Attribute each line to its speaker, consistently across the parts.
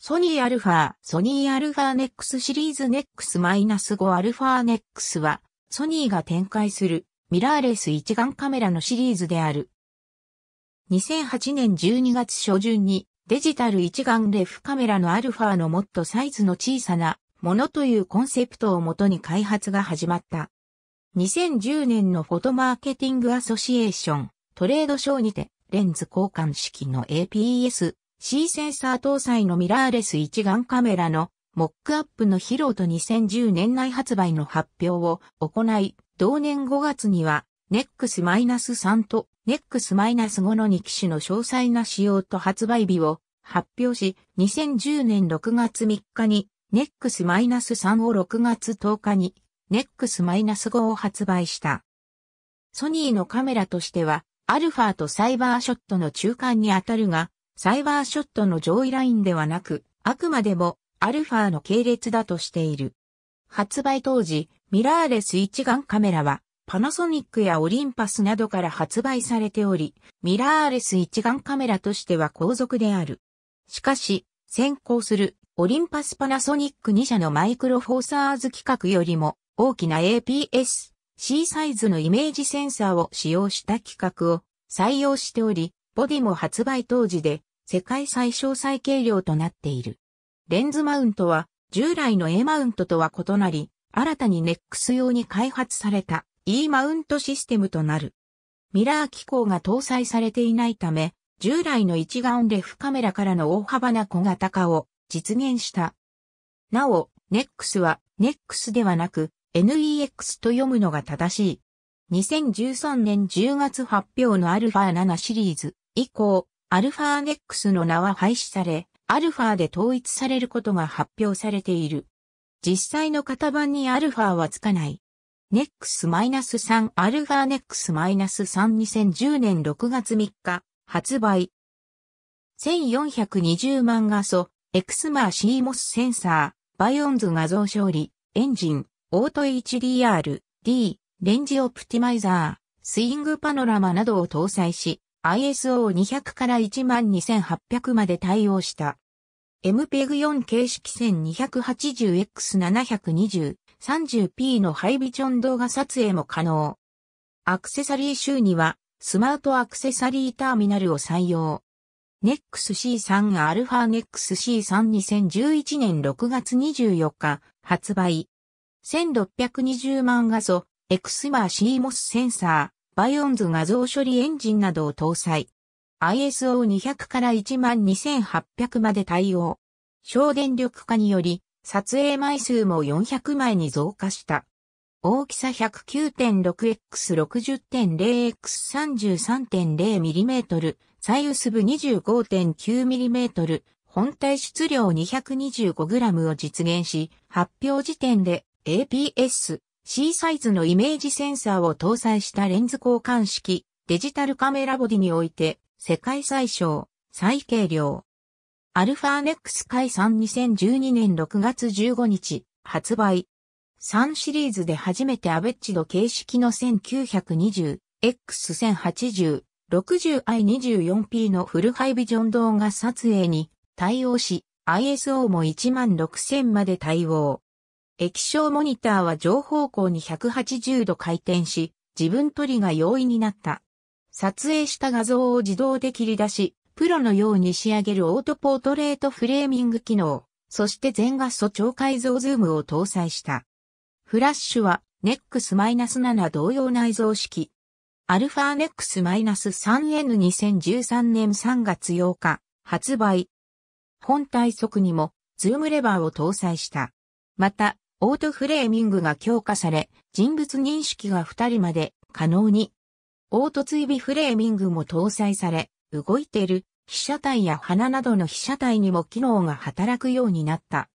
Speaker 1: ソニーアルファ、ソニーアルファネックスシリーズネックス -5 アルファネックスは、ソニーが展開するミラーレス一眼カメラのシリーズである。2008年12月初旬にデジタル一眼レフカメラのアルファのもっとサイズの小さなものというコンセプトをもとに開発が始まった。2010年のフォトマーケティングアソシエーショントレードショーにてレンズ交換式の APS C センサー搭載のミラーレス一眼カメラのモックアップの披露と2010年内発売の発表を行い、同年5月には NEX-3 と NEX-5 の2機種の詳細な仕様と発売日を発表し、2010年6月3日に NEX-3 を6月10日に NEX-5 を発売した。ソニーのカメラとしては、アルファとサイバーショットの中間にあたるが、サイバーショットの上位ラインではなく、あくまでもアルファの系列だとしている。発売当時、ミラーレス一眼カメラは、パナソニックやオリンパスなどから発売されており、ミラーレス一眼カメラとしては後続である。しかし、先行するオリンパスパナソニック2社のマイクロフォーサーズ規格よりも大きな APS、C サイズのイメージセンサーを使用した規格を採用しており、ボディも発売当時で世界最小最軽量となっている。レンズマウントは従来の A マウントとは異なり、新たにネックス用に開発された E マウントシステムとなる。ミラー機構が搭載されていないため、従来の一眼レフカメラからの大幅な小型化を実現した。なお、NEX は NEX ではなく NEX と読むのが正しい。2013年10月発表の α7 シリーズ以降、アルファーネックスの名は廃止され、アルファで統一されることが発表されている。実際の型番にアルファはつかない。ネックス -3 アルファネックス -32010 年6月3日発売。1420万画素、エクスマーシーモスセンサー、バイオンズ画像処理、エンジン、オート HDR、D、レンジオプティマイザー、スイングパノラマなどを搭載し、ISO200 から12800まで対応した。MPEG4 形式 1280X720、30P のハイビジョン動画撮影も可能。アクセサリー集には、スマートアクセサリーターミナルを採用。NEXC3 α NEXC3 2011年6月24日発売。1620万画素、エクスマー CMOS センサー。バイオンズ画像処理エンジンなどを搭載。ISO200 から12800まで対応。省電力化により、撮影枚数も400枚に増加した。大きさ 109.6x60.0x33.0mm、右薄部 25.9mm、本体質量 225g を実現し、発表時点で APS C サイズのイメージセンサーを搭載したレンズ交換式デジタルカメラボディにおいて世界最小、最軽量。アルファネックス解散2012年6月15日発売。3シリーズで初めてアベッジド形式の 1920X1080、60i24p のフルハイビジョン動画撮影に対応し、ISO も16000まで対応。液晶モニターは上方向に180度回転し、自分取りが容易になった。撮影した画像を自動で切り出し、プロのように仕上げるオートポートレートフレーミング機能、そして全画素超解像ズームを搭載した。フラッシュは NEX-7 同様内蔵式。アルファ NEX-3N2013 年3月8日発売。本体側にもズームレバーを搭載した。また、オートフレーミングが強化され、人物認識が2人まで可能に。オート追尾フレーミングも搭載され、動いている被写体や鼻などの被写体にも機能が働くようになった。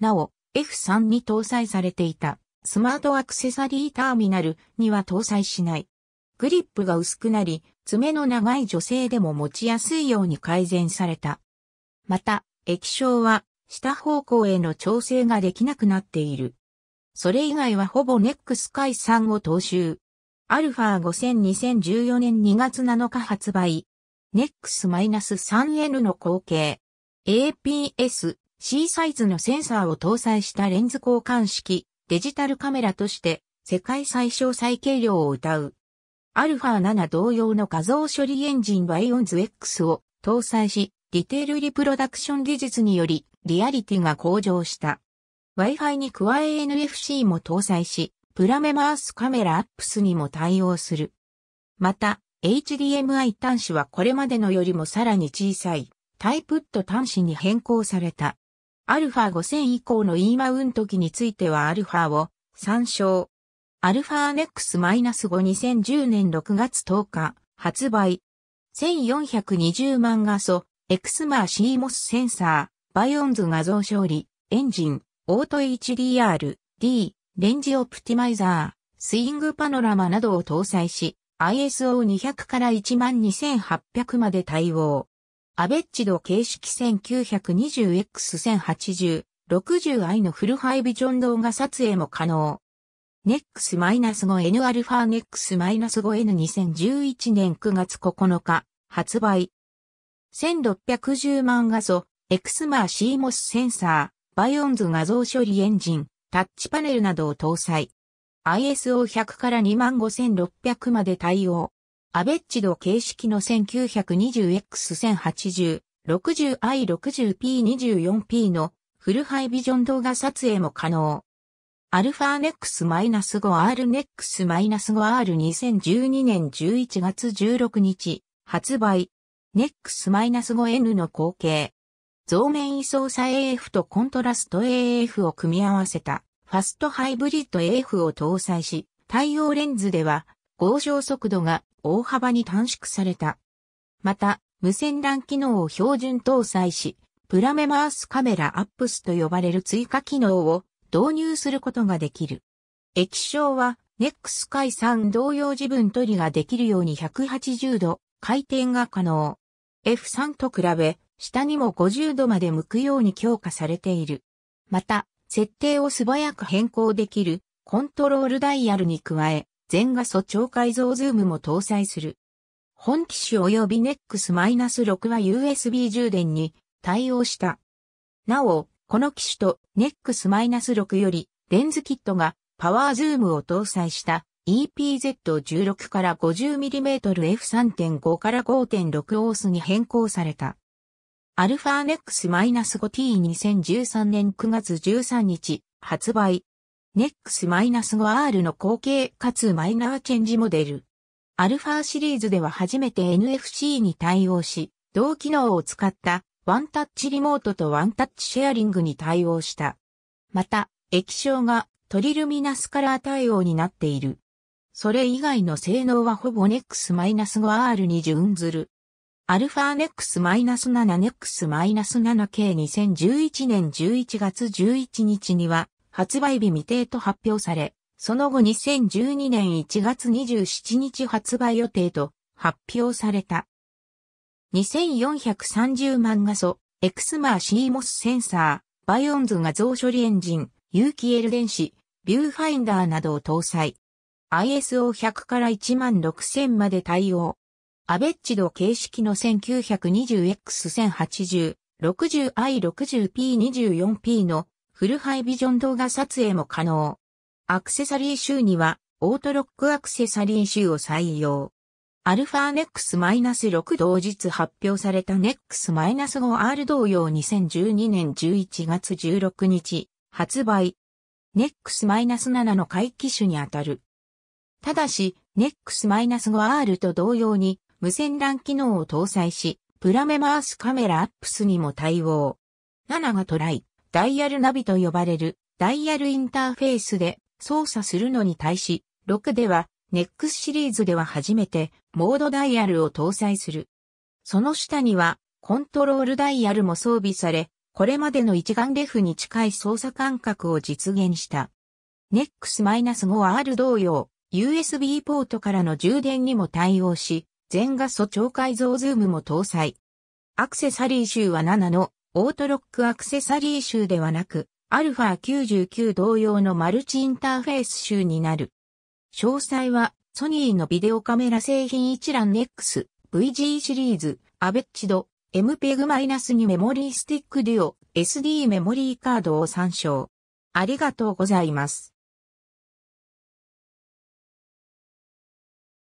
Speaker 1: なお、F3 に搭載されていたスマートアクセサリーターミナルには搭載しない。グリップが薄くなり、爪の長い女性でも持ちやすいように改善された。また、液晶は下方向への調整ができなくなっている。それ以外はほぼネックス解散を踏襲。アルファ5000 2014年2月7日発売。ネックス -3N の後継。APS、C サイズのセンサーを搭載したレンズ交換式、デジタルカメラとして世界最小最軽量を歌う。アルファ7同様の画像処理エンジンバイオンズ X を搭載し、ディテールリプロダクション技術によりリアリティが向上した。Wi-Fi に加え NFC も搭載し、プラメマースカメラアップスにも対応する。また、HDMI 端子はこれまでのよりもさらに小さいタイプット端子に変更された。α 5000以降の E マウント機については α を参照。α NX-5 2010年6月10日発売。1420万画素エクスマー CMOS センサー、バイオンズ画像処理、エンジン、オート HDR、D、レンジオプティマイザー、スイングパノラマなどを搭載し、ISO200 から12800まで対応。アベッチド形式 1920X1080、60i のフルハイビジョン動画撮影も可能。NEX-5N α-NEX-5N2011 年9月9日、発売。1610万画素、エクスマー CMOS センサー、バイオンズ画像処理エンジン、タッチパネルなどを搭載。ISO100 から25600まで対応。アベッジド形式の 1920X1080、60i60p24p のフルハイビジョン動画撮影も可能。アルファネックス -5R ネックス -5R2012 年11月16日発売ネイナス5 n の後継。増面位相差 AF とコントラスト AF を組み合わせたファストハイブリッド AF を搭載し、対応レンズでは合成速度が大幅に短縮された。また、無線 LAN 機能を標準搭載し、プラメマースカメラアップスと呼ばれる追加機能を導入することができる。液晶はネックス解散同様自分取りができるように180度回転が可能。F3 と比べ、下にも50度まで向くように強化されている。また、設定を素早く変更できるコントロールダイヤルに加え、全画素超解像ズームも搭載する。本機種及び NEX-6 は USB 充電に対応した。なお、この機種と NEX-6 よりレンズキットがパワーズームを搭載した EPZ16 から 50mmF3.5 から5.6オースに変更された。アルファネックス -5T2013 年9月13日発売。ネックス -5R の後継かつマイナーチェンジモデル。アルファシリーズでは初めて NFC に対応し、同機能を使ったワンタッチリモートとワンタッチシェアリングに対応した。また、液晶がトリルミナスカラー対応になっている。それ以外の性能はほぼ NEX-5R に準ずる。アルファ NEX-7 NEX-7K 2011年11月11日には発売日未定と発表され、その後2012年1月27日発売予定と発表された。2430万画素、エクスマー CMOS センサー、バイオンズ画像処理エンジン、有機エル電子、ビューファインダーなどを搭載。ISO100 から16000まで対応。アベッチド形式の 1920X1080、60i60p24p のフルハイビジョン動画撮影も可能。アクセサリー集にはオートロックアクセサリー集を採用。アルファネックス -6 同日発表されたネックス -5R 同様2012年11月16日発売。ネックス -7 の回帰種にあたる。ただし、NEX-5R と同様に無線 LAN 機能を搭載し、プラメマースカメラアップスにも対応。7がトライ、ダイヤルナビと呼ばれるダイヤルインターフェースで操作するのに対し、6では NEX シリーズでは初めてモードダイヤルを搭載する。その下にはコントロールダイヤルも装備され、これまでの一眼レフに近い操作感覚を実現した。NEX-5R 同様、USB ポートからの充電にも対応し、全画素超解像ズームも搭載。アクセサリー集は7のオートロックアクセサリー集ではなく、α99 同様のマルチインターフェース集になる。詳細はソニーのビデオカメラ製品一覧 x VG シリーズアベッチド MPEG-2 メモリースティックデュオ SD メモリーカードを参照。ありがとうございます。